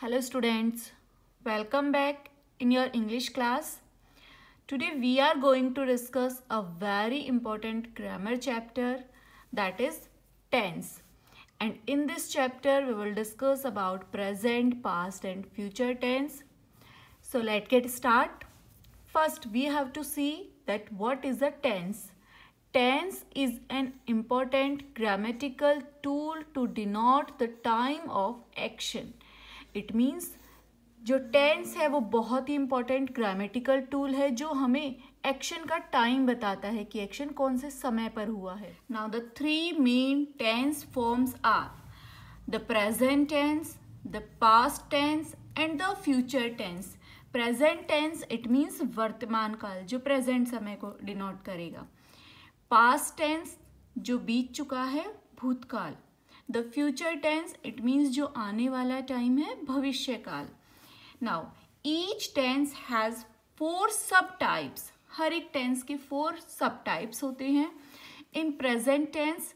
Hello students, welcome back in your English class. Today we are going to discuss a very important grammar chapter that is tense. And in this chapter we will discuss about present, past and future tense. So let's get start. First we have to see that what is a tense. Tense is an important grammatical tool to denote the time of action it means जो tense है वो बहुत ही important grammatical tool है जो हमें action का time बताता है कि एक्शन कौन से समय पर हुआ है now the three main tense forms are the present tense the past tense and the future tense present tense it means वर्तमान काल जो प्रेजेंट समय को डिनोट करेगा पास्ट टेंस जो बीत चुका है भूतकाल the future tense it means जो आने वाला टाइम है भविष्य काल now each tense has four sub types हर एक टेंस के फोर सब टाइप्स होते हैं in present tense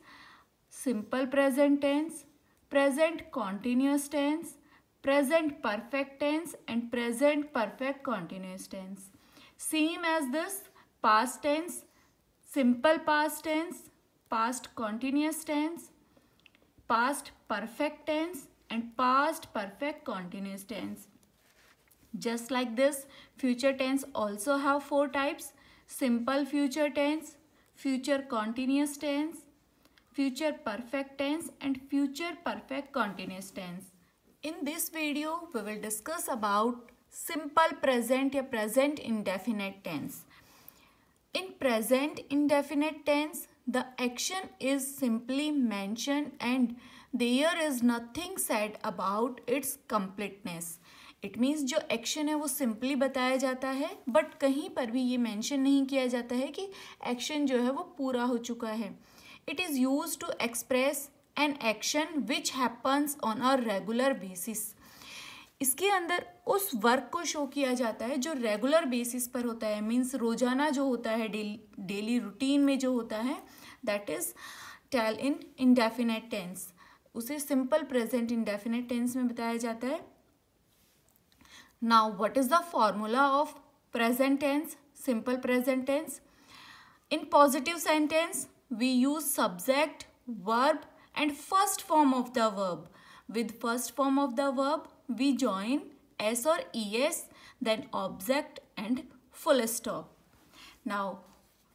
simple present tense present continuous tense present perfect tense and present perfect continuous tense same as this past tense simple past tense past continuous tense past perfect tense and past perfect continuous tense. Just like this, future tense also have four types. Simple future tense, future continuous tense, future perfect tense and future perfect continuous tense. In this video, we will discuss about simple present or present indefinite tense. In present indefinite tense, The action is simply mentioned and there is nothing said about its completeness. It means जो action है वो simply बताया जाता है but कहीं पर भी ये मैंशन नहीं किया जाता है कि एक्शन जो है वो पूरा हो चुका है it is use to express an action which happens on a regular basis इसके अंदर उस वर्क को शो किया जाता है जो रेगुलर बेसिस पर होता है मीन्स रोजाना जो होता है डेली रूटीन में जो होता है that is tell in indefinite tense उसे सिंपल प्रेजेंट इंडेफिनेट टेंस में बताया जाता है now what is the formula of present tense simple present tense in positive sentence we use subject verb and first form of the verb with first form of the verb we join S or ES, then object and full stop. Now,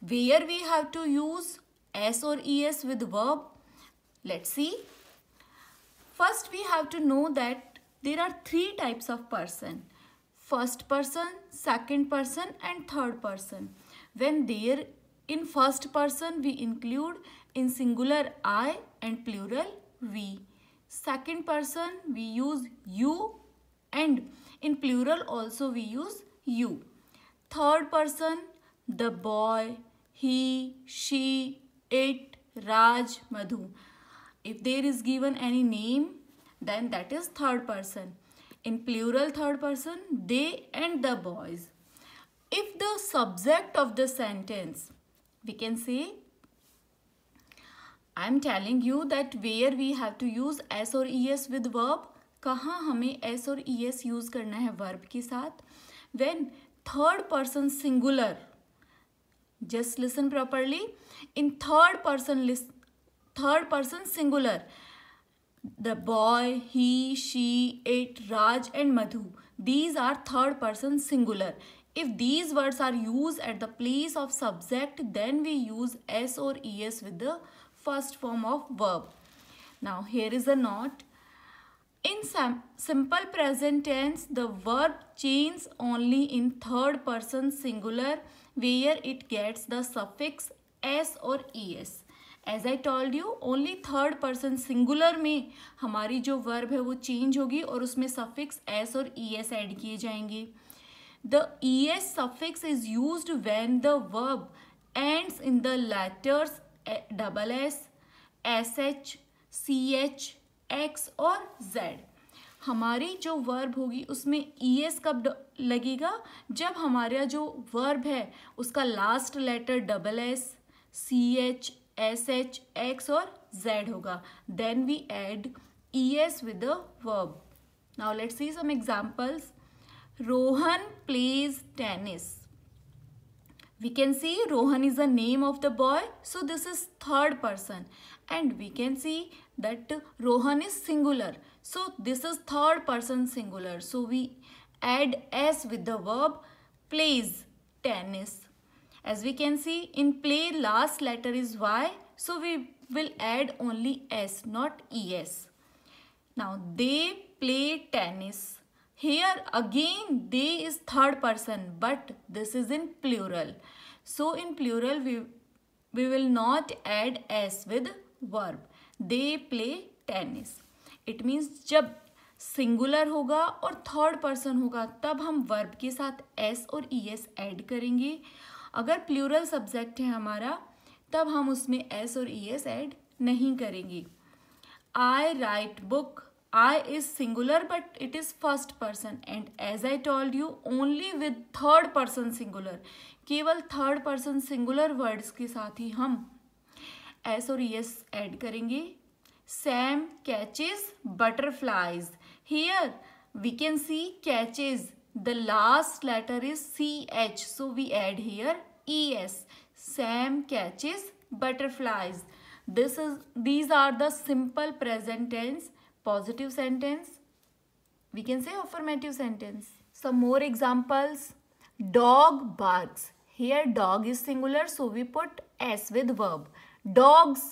where we have to use S or ES with verb? Let's see. First, we have to know that there are three types of person. First person, second person and third person. When there in first person, we include in singular I and plural we second person we use you and in plural also we use you. Third person the boy, he, she, it, Raj, Madhu. If there is given any name then that is third person. In plural third person they and the boys. If the subject of the sentence we can say I am telling you that where we have to use S और E S with verb कहाँ हमें S और E S use करना है verb के साथ when third person singular just listen properly in third person third person singular the boy he she it Raj and Madhu these are third person singular if these words are use at the place of subject then we use S और E S with the first form of verb. Now here is a note. In some simple present tense, the verb changes only in third person singular where it gets the suffix s or es. as i told you only third person singular mein hamari jo verb hai wo change hogi aur usme suffix s or es add kiye jayenge the es suffix is used when the verb ends in the letters double S S H C H X और Z हमारी जो verb होगी उसमें ई e S कब लगेगा जब हमारा जो वर्ब है उसका last letter double S C H S H X और जेड होगा then we add E S with the verb now let's see some examples Rohan plays tennis We can see Rohan is the name of the boy. So this is third person. And we can see that Rohan is singular. So this is third person singular. So we add s with the verb plays tennis. As we can see in play last letter is y. So we will add only s not es. Now they play tennis. here again they is third person but this is in plural so in plural we we will not add s with verb they play tennis it means जब singular होगा और third person होगा तब हम verb के साथ S और E S add करेंगे अगर प्लूरल सब्जेक्ट है हमारा तब हम उसमें एस और ई एस ऐड नहीं करेंगे I write book I is singular but it is first person and as I told you only with third person singular केवल third person singular words के साथ ही हम S और S add करेंगे Sam catches butterflies here we can see catches the last letter is CH so we add here ES Sam catches butterflies this is these are the simple present tense positive sentence we can say affirmative sentence some more examples dog barks here dog is singular so we put s with verb dogs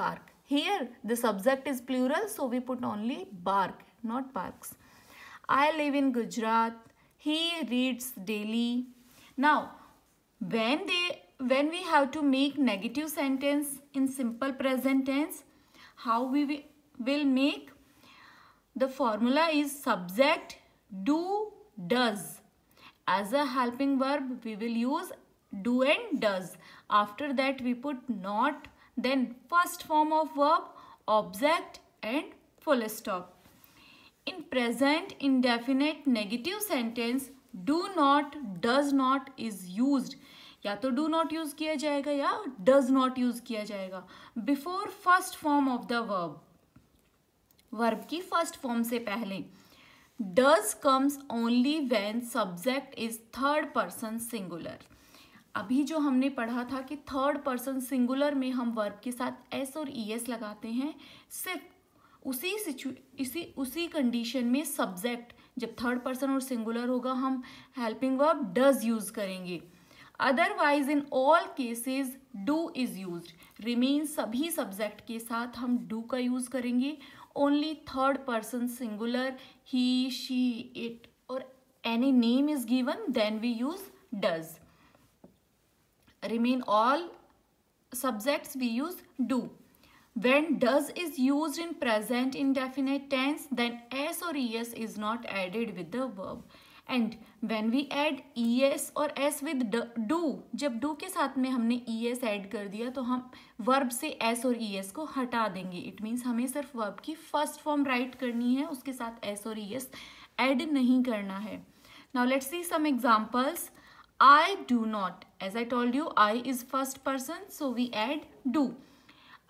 bark here the subject is plural so we put only bark not barks i live in gujarat he reads daily now when they when we have to make negative sentence in simple present tense how we will make the formula is subject do does. As a helping verb, we will use do and does. After that, we put not, then first form of verb, object and full stop. In present indefinite negative sentence, do not, does not is used. या तो do not use किया जाएगा या does not use किया जाएगा before first form of the verb verb की first form से पहले does comes only when subject is third person singular अभी जो हमने पढ़ा था कि थर्ड पर्सन सिंगुलर में हम वर्ब के साथ एस और ई e एस लगाते हैं सिर्फ उसी सिचु इसी उसी कंडीशन में सब्जेक्ट जब थर्ड पर्सन और सिंगुलर होगा हम हेल्पिंग वर्ब डज यूज करेंगे otherwise in all cases do is use remain सभी सब्जेक्ट के साथ हम डू का यूज करेंगे only third person singular he, she, it or any name is given then we use does. Remain all subjects we use do. When does is used in present indefinite tense then s or es is not added with the verb. And when we add E S और S with do जब do के साथ में हमने E S add कर दिया तो हम वर्ब से एस और ई एस को हटा देंगे इट मीन्स हमें सिर्फ वर्ब की फर्स्ट फॉर्म राइट करनी है उसके साथ एस और ई एस एड नहीं करना है now let's see some examples I do not as I told you I is first person so we add do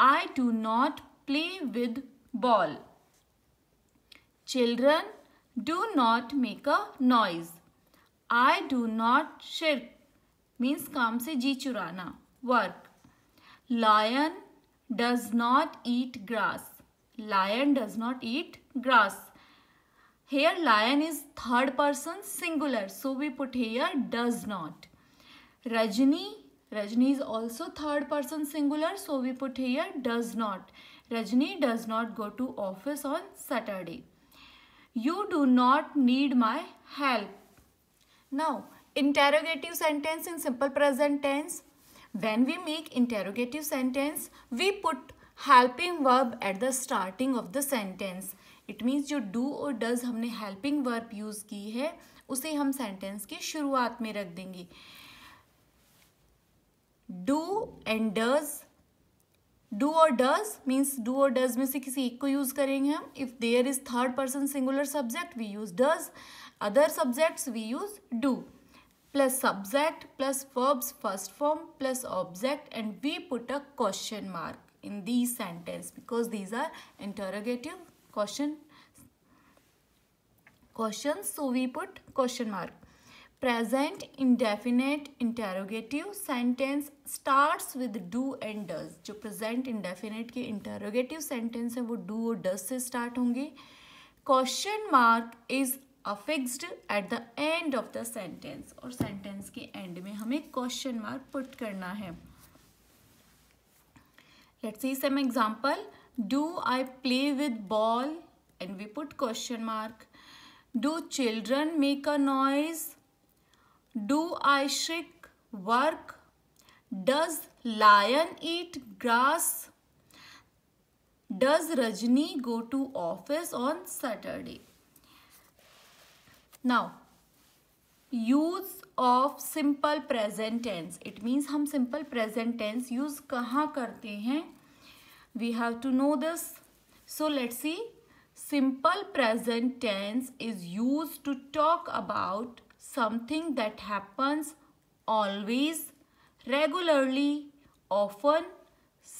I do not play with ball children Do not make a noise. I do not shirk means काम से जी चुराना work. Lion does not eat grass. Lion does not eat grass. Here lion is third person singular. So we put here does not. Rajni, Rajni is also third person singular. So we put here does not. Rajni does not go to office on Saturday. You do not need my help now interrogative sentence in simple present tense when we make interrogative sentence we put helping verb at the starting of the sentence it means जो do और does हमने helping verb use की है उसे हम sentence की शुरुआत में रख देंगे डू एंड डज डू और डज मीन्स डू और डज में से किसी एक को यूज करेंगे हम if there is third person singular subject we use does other subjects we use do plus subject plus verbs first form plus object and we put a question mark in these sentence because these are interrogative question question so we put question mark present indefinite interrogative sentence starts with do and does जो present indefinite के interrogative sentence है वो do और does से start होंगे question mark is affixed at the end of the sentence और sentence के end में हमें क्वेश्चन मार्क पुट करना है let's see some example do I play with ball and we put question mark do children make a noise do I shirk work does lion eat grass does Rajni go to office on Saturday now use of simple present tense it means हम simple present tense use कहाँ करते हैं we have to know this so let see simple present tense is use to talk about something that happens always regularly often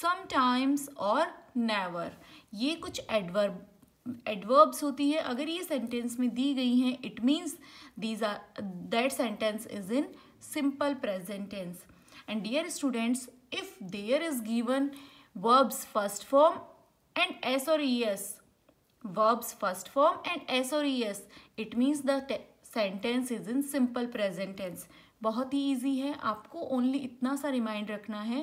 sometimes और never ये कुछ adverb adverbs होती है अगर ये सेंटेंस में दी गई हैं it means these are that sentence is in simple present tense and dear students if there is given verbs first form and S और E S verbs first form and S और E S it means the sentence is in simple present tense बहुत ही easy है आपको only इतना सा remind रखना है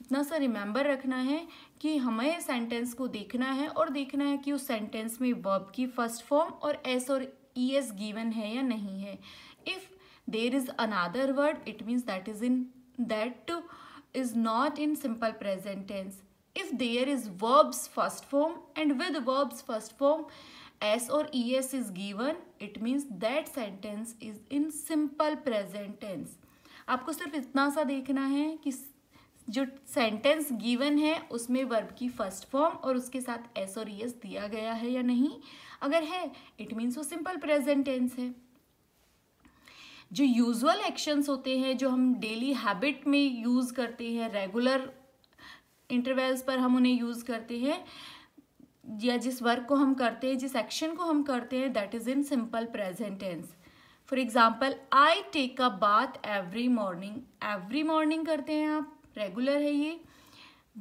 इतना सा रिमेंबर रखना है कि हमें सेंटेंस को देखना है और देखना है कि उस सेंटेंस में वर्ब की फर्स्ट फॉर्म और एस और ई एस गिवन है या नहीं है if there is another word it means that is in that is not in simple present tense if is verbs first form and with verbs first form और E S is given it means that sentence is in simple present tense आपको सिर्फ इतना सा देखना है कि जो sentence given है उसमें वर्ब की फर्स्ट फॉर्म और उसके साथ एस और ई e एस दिया गया है या नहीं अगर है इट मीन्स वो सिंपल प्रेजेंट टेंस है जो यूजुअल एक्शंस होते हैं जो हम डेली हैबिट में यूज़ करते हैं रेगुलर इंटरवल्स पर हम उन्हें यूज़ करते हैं या जिस वर्क को हम करते हैं जिस एक्शन को हम करते हैं that is in simple present tense for example I take a bath every morning every morning करते हैं आप रेगुलर है ये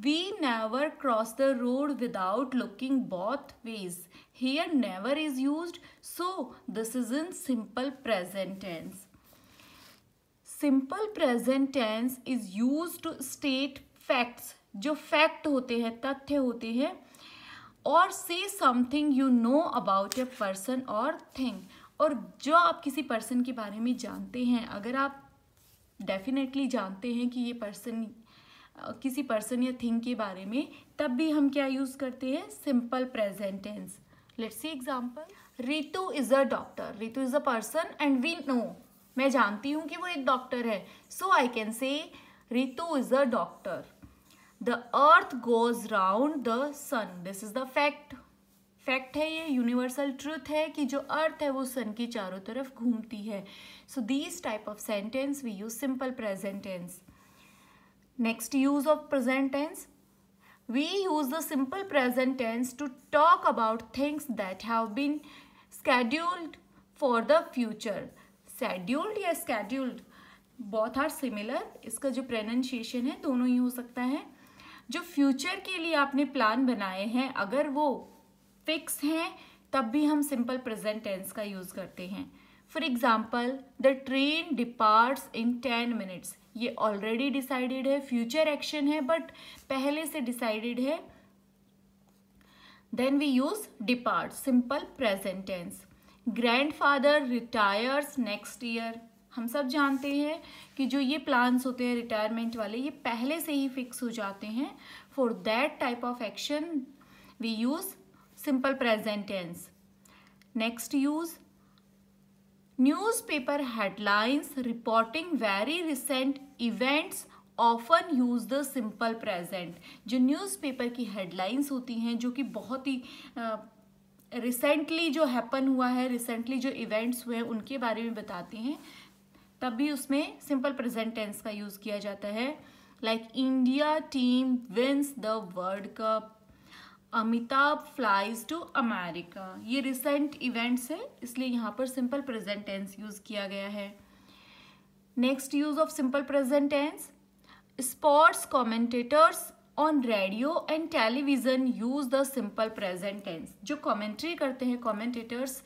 we never cross the road without looking both ways here never is use so this is in simple present tense simple present tense is use to state facts जो fact होते हैं तथ्य होते हैं और say something you know about a person और thing और जो आप किसी पर्सन के बारे में जानते हैं अगर आप डेफिनेटली जानते हैं कि ये पर्सन किसी पर्सन या थिंग के बारे में तब भी हम क्या यूज़ करते हैं simple present tense let's see example Ritu is a doctor Ritu is a person and we know मैं जानती हूँ कि वो एक डॉक्टर है सो I can say Ritu is a doctor the earth goes round the sun this is the fact fact है ये universal truth है कि जो अर्थ है वो सन की चारों तरफ घूमती है so these type of sentence we use simple present tense next use of present tense we use the simple present tense to talk about things that have been scheduled for the future scheduled या स्केड्यूल्ड बहुत are similar इसका जो प्रेनन्शिएशन है दोनों ही हो सकता है जो फ्यूचर के लिए आपने प्लान बनाए हैं अगर वो फिक्स हैं तब भी हम सिंपल प्रेजेंट टेंस का यूज़ करते हैं for example the train departs in ten minutes ये ऑलरेडी डिसाइडेड है फ्यूचर एक्शन है बट पहले से डिसाइडेड है then we use depart simple present tense father retires next year हम सब जानते हैं कि जो ये प्लान्स होते हैं रिटायरमेंट वाले ये पहले से ही फिक्स हो जाते हैं for that type of action we use simple present tense next use newspaper headlines reporting very recent events often use the simple present जो न्यूज़पेपर की हेडलाइंस होती हैं जो कि बहुत ही रिसेंटली uh, जो हैपन हुआ है रिसेंटली जो इवेंट्स हुए हैं उनके बारे में बताती हैं तब भी उसमें सिंपल प्रेजेंट टेंस का यूज़ किया जाता है like India team wins the world cup Amitabh flies to America ये रिसेंट इवेंट्स है इसलिए यहाँ पर सिंपल प्रेजेंट टेंस यूज़ किया गया है next use of simple present tense sports commentators on radio and television use the simple present tense जो commentary करते हैं कॉमेंटेटर्स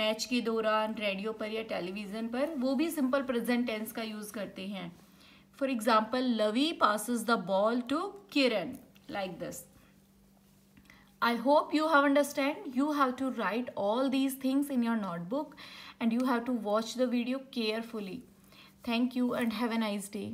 मैच के दौरान रेडियो पर या टेलीविजन पर वो भी सिंपल प्रेजेंट टेंस का यूज करते हैं for example Lavi passes the ball to Kiran like this I hope you have understand you have to write all these things in your notebook and you have to watch the video carefully thank you and have a nice day